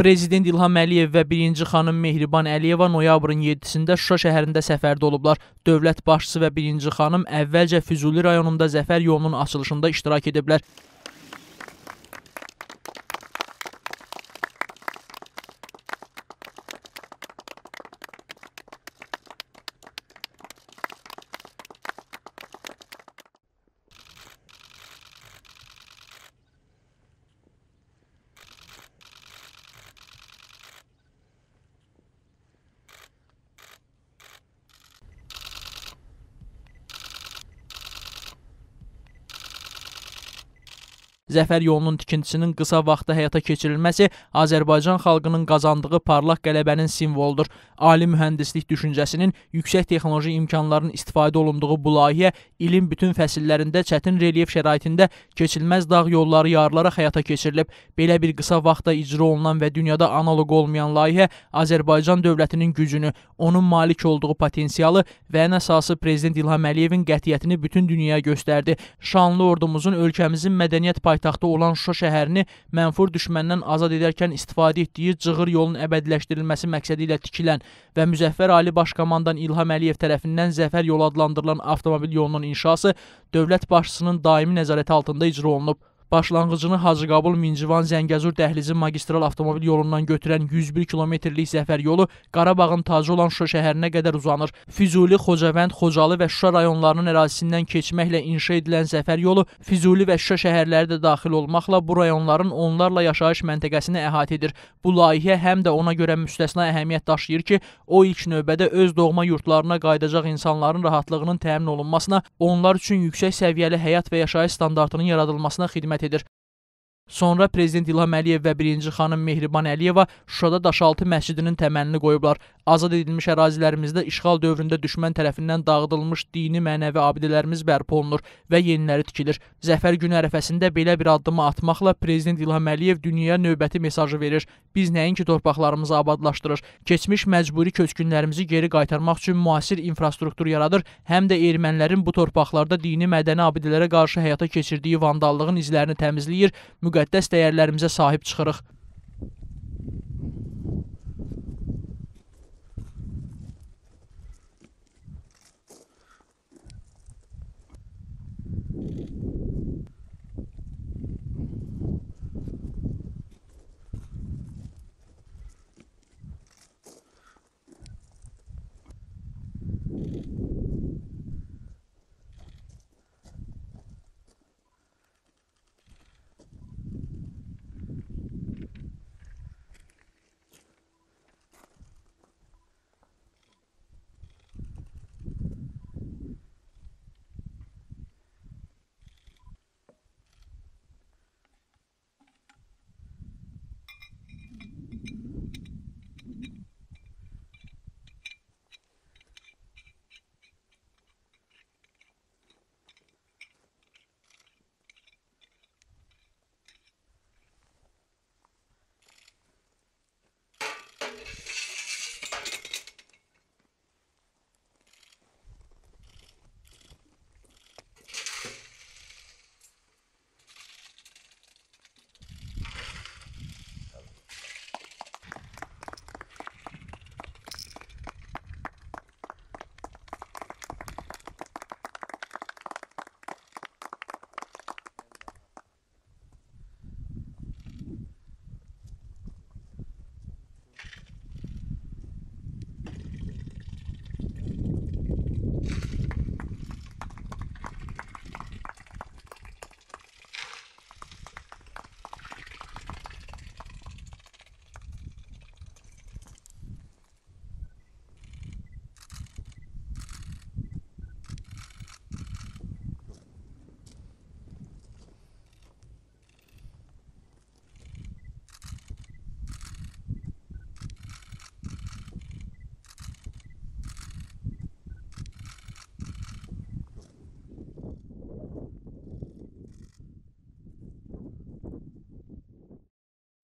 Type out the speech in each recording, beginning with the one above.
Prezident İlham Əliyev və birinci xanım Mehriban Əliyeva noyabrın 7-də Şuşa şəhərində səfərdə olublar. Dövlət başçısı və birinci xanım əvvəlcə Füzuli rayonunda zəfər yolunun açılışında iştirak ediblər. Zəfər yolunun tikintisinin qısa vaxtda həyata keçirilməsi Azərbaycan xalqının qazandığı parlaq qələbənin simvoludur. Ali mühəndislik düşüncəsinin yüksək texnoloji imkanların istifadə olunduğu bu layihə ilin bütün fəsillərində çətin relyef şəraitində keçilməz dağ yolları yarılaraq həyata keçirilib. Belə bir qısa vaxtda icra olunan və dünyada analoq olmayan layihə Azərbaycan dövlətinin gücünü, onun malik olduğu potensialı və ən əsası Prezident İlham Əliyevin qətiyyətini bütün dünyaya göstərdi. Şanlı ordumuzun ölkəmizin mədəniyyət paytaxtı paytaxtı olan Şuşa şəhərini mənfur düşməndən azad edərkən istifadə etdiyi cığır yolun əbədiləşdirilməsi məqsədi ilə tikilən və Müzəffər Ali Baş Komandan İlham Əliyev tərəfindən Zəfər yolu adlandırılan avtomobil yolunun inşası dövlət başçısının daimi nəzarəti altında icra olunub. Başlanğıcını Hacıqabul Mincivan Zəngəzur dəhlizi magistral avtomobil yolundan götürən 101 kilometrlik zəfər yolu Qarabağın tacı olan Şuşa şəhərinə qədər uzanır. Füzuli, Xocavənd, Xocalı və Şuşa rayonlarının ərazisindən keçməklə inşa edilən zəfər yolu Füzuli və Şuşa şəhərləri də daxil olmaqla bu rayonların onlarla yaşayış məntəqəsini əhatə edir. Bu layihə həm də ona görə müstəsna əhəmiyyət daşıyır ki, o ilk növbədə öz doğma yurtlarına qayıdacaq insanların rahatlığının təmin olunmasına, onlar üçün yüksək səviyyəli həyat və yaşayış standartının yaradılmasına xidmət işaretidir. Sonra prezident İlham Əliyev və birinci xanım Mehriban Əliyeva Şuşada Daşaltı məscidinin təməlini qoyublar. Azad edilmiş ərazilərimizdə işğal dövründə düşmən tərəfindən dağıdılmış dini mənəvi abidələrimiz bərpa olunur və yeniləri tikilir. Zəfər günü ərəfəsində belə bir addımı atmaqla prezident İlham Əliyev dünyaya növbəti mesajı verir. Biz nəinki torpaqlarımızı abadlaşdırır, keçmiş məcburi köçkünlərimizi geri qaytarmaq üçün müasir infrastruktur yaradır, həm də ermənilərin bu torpaqlarda dini mədəni abidələrə qarşı həyata keçirdiyi vandallığın izlərini təmizləyir, müqəddəsdir müqəddəs dəyərlərimizə sahib çıxırıq.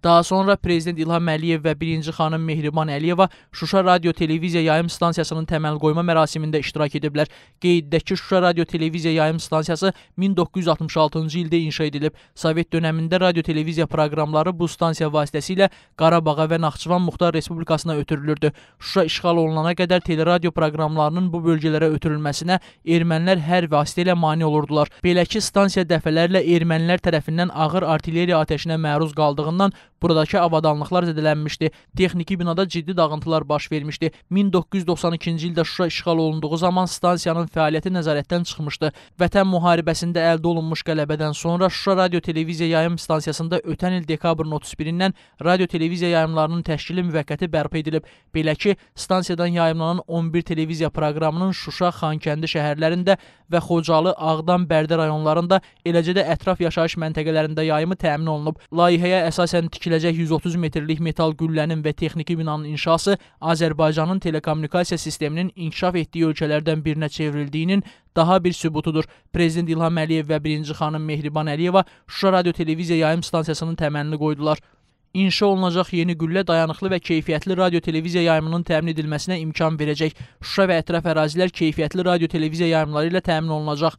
Daha sonra prezident İlham Əliyev və birinci xanım Mehriban Əliyeva Şuşa Radio Televiziya Yayım Stansiyasının təməl qoyma mərasimində iştirak ediblər. Qeyddəki Şuşa Radio Televiziya Yayım Stansiyası 1966-cı ildə inşa edilib. Sovet dövründə radio televiziya proqramları bu stansiya vasitəsilə Qarabağa və Naxçıvan Muxtar Respublikasına ötürülürdü. Şuşa işğal olunana qədər teleradio proqramlarının bu bölgələrə ötürülməsinə ermənilər hər vasitə ilə mane olurdular. Belə ki, stansiya dəfələrlə ermənilər tərəfindən ağır artilleriya atəşinə məruz qaldığından Buradakı avadanlıqlar zədələnmişdi, texniki binada ciddi dağıntılar baş vermişdi. 1992-ci ildə Şuşa işğal olunduğu zaman stansiyanın fəaliyyəti nəzarətdən çıxmışdı. Vətən müharibəsində əldə olunmuş qələbədən sonra Şuşa radio televiziya yayım stansiyasında ötən il dekabrın 31-dən radio televiziya yayımlarının təşkili müvəqqəti bərpa edilib. Belə ki, stansiyadan yayımlanan 11 televiziya proqramının Şuşa, Xankəndi şəhərlərində və Xocalı, Ağdam, Bərdə rayonlarında, eləcə də ətraf yaşayış məntəqələrində yayımı təmin olunub. Layihəyə əsasən tikiləcək ediləcək 130 metrlik metal qüllənin və texniki binanın inşası Azərbaycanın telekommunikasiya sisteminin inkişaf etdiyi ölkələrdən birinə çevrildiyinin daha bir sübutudur. Prezident İlham Əliyev və birinci xanım Mehriban Əliyeva Şuşa Radio Televiziya yayım stansiyasının təməlini qoydular inşa olunacaq yeni qüllə dayanıqlı və keyfiyyətli radio televiziya yayımının təmin edilməsinə imkan verəcək. Şuşa və ətraf ərazilər keyfiyyətli radio televiziya yayımları ilə təmin olunacaq.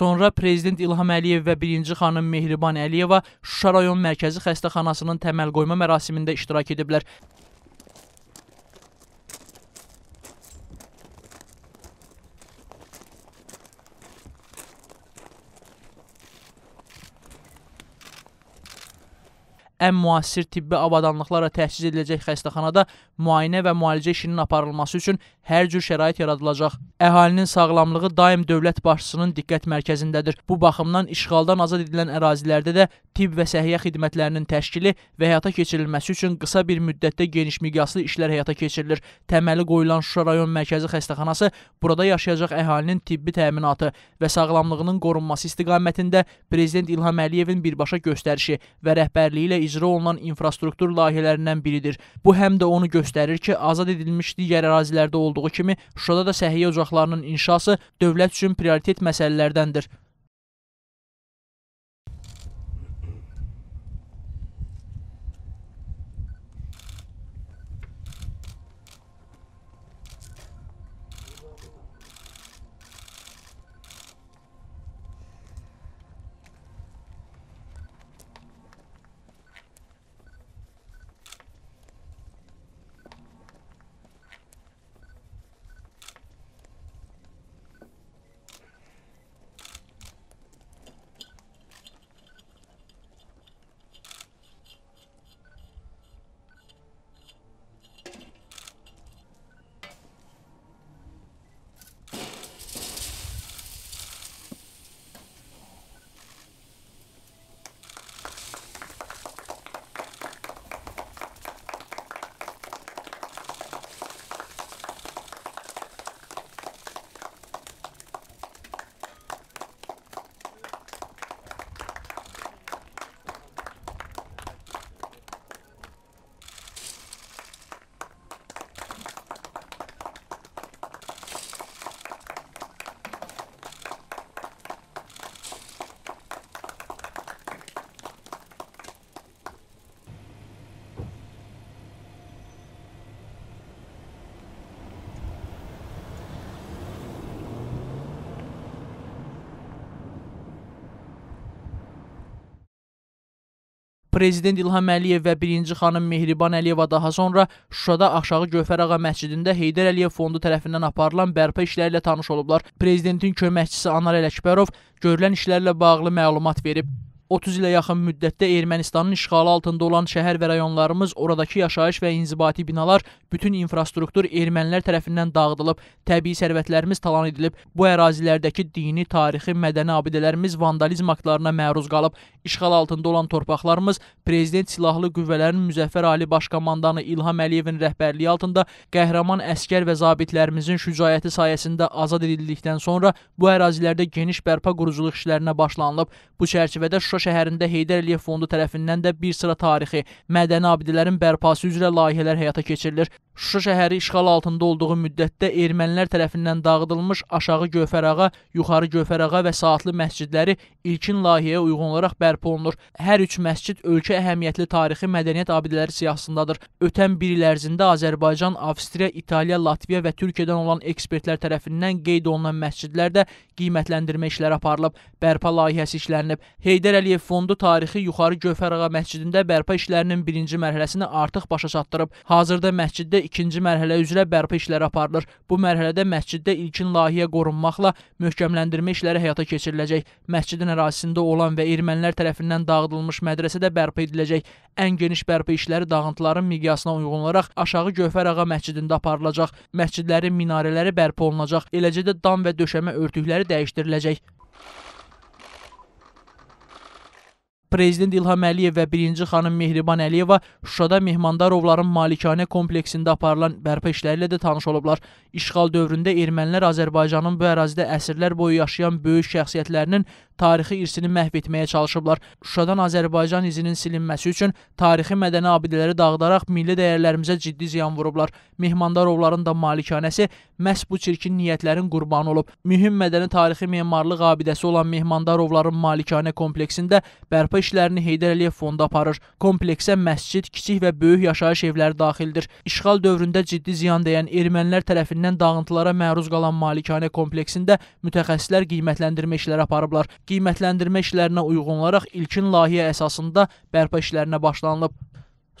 Sonra prezident İlham Əliyev və birinci xanım Mehriban Əliyeva Şuşa rayon mərkəzi xəstəxanasının təməl qoyma mərasimində iştirak ediblər. ən müasir tibbi avadanlıqlarla təchiz ediləcək xəstəxanada müayinə və müalicə işinin aparılması üçün hər cür şərait yaradılacaq. Əhalinin sağlamlığı daim dövlət başçısının diqqət mərkəzindədir. Bu baxımdan işğaldan azad edilən ərazilərdə də tibb və səhiyyə xidmətlərinin təşkili və həyata keçirilməsi üçün qısa bir müddətdə geniş miqyaslı işlər həyata keçirilir. Təməli qoyulan Şuşa rayon mərkəzi xəstəxanası burada yaşayacaq əhalinin tibbi təminatı və sağlamlığının qorunması istiqamətində prezident İlham Əliyevin birbaşa göstərişi və rəhbərliyi ilə icra icra olunan infrastruktur layihələrindən biridir. Bu həm də onu göstərir ki, azad edilmiş digər ərazilərdə olduğu kimi Şuşada da səhiyyə ocaqlarının inşası dövlət üçün prioritet məsələlərdəndir. Prezident İlham Əliyev və birinci xanım Mehriban Əliyeva daha sonra Şuşada Aşağı Gövhər Ağa məscidində Heydər Əliyev fondu tərəfindən aparılan bərpa işləri ilə tanış olublar. Prezidentin köməkçisi Anar Ələkbərov görülən işlərlə bağlı məlumat verib. 30 ilə yaxın müddətdə Ermənistanın işğalı altında olan şəhər və rayonlarımız, oradakı yaşayış və inzibati binalar, bütün infrastruktur ermənilər tərəfindən dağıdılıb, təbii sərvətlərimiz talan edilib. Bu ərazilərdəki dini, tarixi, mədəni abidələrimiz vandalizm aktlarına məruz qalıb. İşğal altında olan torpaqlarımız prezident silahlı qüvvələrin müzəffər ali baş komandanı İlham Əliyevin rəhbərliyi altında qəhrəman əskər və zabitlərimizin şücaəti sayəsində azad edildikdən sonra bu ərazilərdə geniş bərpa quruculuq işlərinə başlanılıb. Bu çərçivədə Şuşa şəhərində Heydər Əliyev fondu tərəfindən də bir sıra tarixi, mədəni abidələrin bərpası üzrə layihələr həyata keçirilir. Şuşa şəhəri işğal altında olduğu müddətdə ermənilər tərəfindən dağıdılmış aşağı Gövhərağa, yuxarı Gövhərağa və Saatlı məscidləri ilkin layihəyə uyğun olaraq bərpa olunur. Hər üç məscid ölkə əhəmiyyətli tarixi mədəniyyət abidələri siyahısındadır. Ötən bir il ərzində Azərbaycan, Avstriya, İtaliya, Latviya və Türkiyədən olan ekspertlər tərəfindən qeyd olunan məscidlərdə qiymətləndirmə işləri aparılıb, bərpa layihəsi işlənilib. Heydər Əliyev Əliyev fondu tarixi Yuxarı Gövhərağa məscidində bərpa işlərinin birinci mərhələsini artıq başa çatdırıb. Hazırda məsciddə ikinci mərhələ üzrə bərpa işləri aparılır. Bu mərhələdə məsciddə ilkin layihə qorunmaqla möhkəmləndirmə işləri həyata keçiriləcək. Məscidin ərazisində olan və ermənilər tərəfindən dağıdılmış mədrəsə də bərpa ediləcək. Ən geniş bərpa işləri dağıntıların miqyasına uyğun olaraq aşağı Gövhərağa məscidində aparılacaq. Məscidlərin minarələri bərpa olunacaq. Eləcə də dam və döşəmə örtükləri dəyişdiriləcək. Prezident İlham Əliyev və 1-ci xanım Mehriban Əliyeva Şuşada Mehmandarovların malikanə kompleksində aparılan bərpa işləri ilə də tanış olublar. İşğal dövründə ermənilər Azərbaycanın bu ərazidə əsrlər boyu yaşayan böyük şəxsiyyətlərinin tarixi irsini məhv etməyə çalışıblar. Şuşadan Azərbaycan izinin silinməsi üçün tarixi mədəni abidələri dağıdaraq milli dəyərlərimizə ciddi ziyan vurublar. Mehmandarovların da malikanəsi məhz bu çirkin niyyətlərin qurbanı olub. Mühüm mədəni tarixi memarlıq abidəsi olan Mehmandarovların malikanə kompleksində bərpa işlərini Heydər Əliyev fonda aparır. Kompleksə məscid, kiçik və böyük yaşayış evləri daxildir. İşğal dövründə ciddi ziyan dəyən ermənilər tərəfindən dağıntılara məruz qalan malikanə kompleksində mütəxəssislər qiymətləndirmə işləri aparıblar qiymətləndirmə işlərinə uyğun olaraq ilkin layihə əsasında bərpa işlərinə başlanılıb.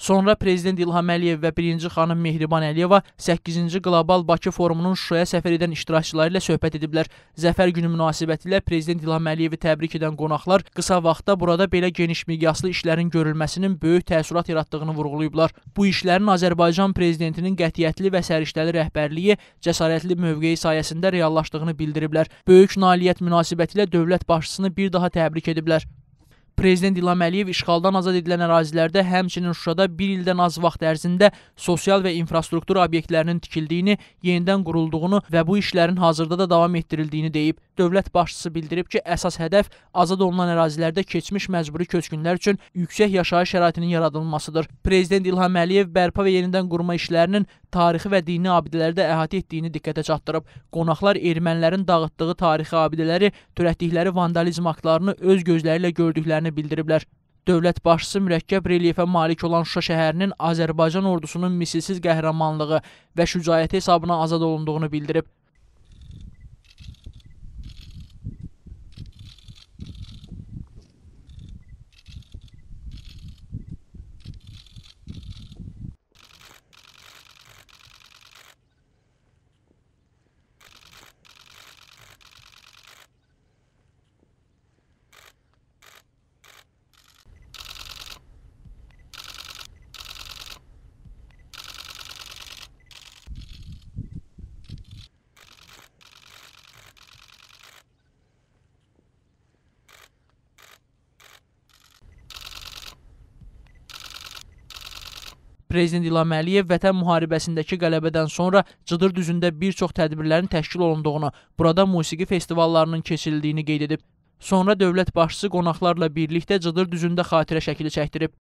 Sonra prezident İlham Əliyev və 1-ci xanım Mehriban Əliyeva 8-ci Qlobal Bakı forumunun Şuşaya səfər edən iştirakçıları ilə söhbət ediblər. Zəfər günü münasibətilə prezident İlham Əliyevi təbrik edən qonaqlar qısa vaxtda burada belə geniş miqyaslı işlərin görülməsinin böyük təəssürat yaratdığını vurğulayıblar. Bu işlərin Azərbaycan prezidentinin qətiyyətli və səriştəli rəhbərliyi, cəsarətli mövqeyi sayəsində reallaşdığını bildiriblər. Böyük nailiyyət münasibətilə dövlət başçısını bir daha təbrik ediblər. Prezident İlham Əliyev işğaldan azad edilən ərazilərdə, həmçinin Şuşada bir ildən az vaxt ərzində sosial və infrastruktur obyektlərinin tikildiyini, yenidən qurulduğunu və bu işlərin hazırda da davam etdirildiyini deyib dövlət başçısı bildirib ki, əsas hədəf azad olunan ərazilərdə keçmiş məcburi köçkünlər üçün yüksək yaşayış şəraitinin yaradılmasıdır. Prezident İlham Əliyev bərpa və yenidən qurma işlərinin tarixi və dini abidələri də əhatə etdiyini diqqətə çatdırıb. Qonaqlar ermənilərin dağıtdığı tarixi abidələri, törətdikləri vandalizm aktlarını öz gözləri ilə gördüklərini bildiriblər. Dövlət başçısı mürəkkəb relyefə malik olan Şuşa şəhərinin Azərbaycan ordusunun misilsiz qəhrəmanlığı və şücaəti hesabına azad olunduğunu bildirib. Prezident İlham Əliyev Vətən müharibəsindəki qələbədən sonra Cıdır düzündə bir çox tədbirlərin təşkil olunduğunu, burada musiqi festivallarının keçirildiyini qeyd edib. Sonra dövlət başçısı qonaqlarla birlikdə Cıdır düzündə xatirə şəkili çəkdirib.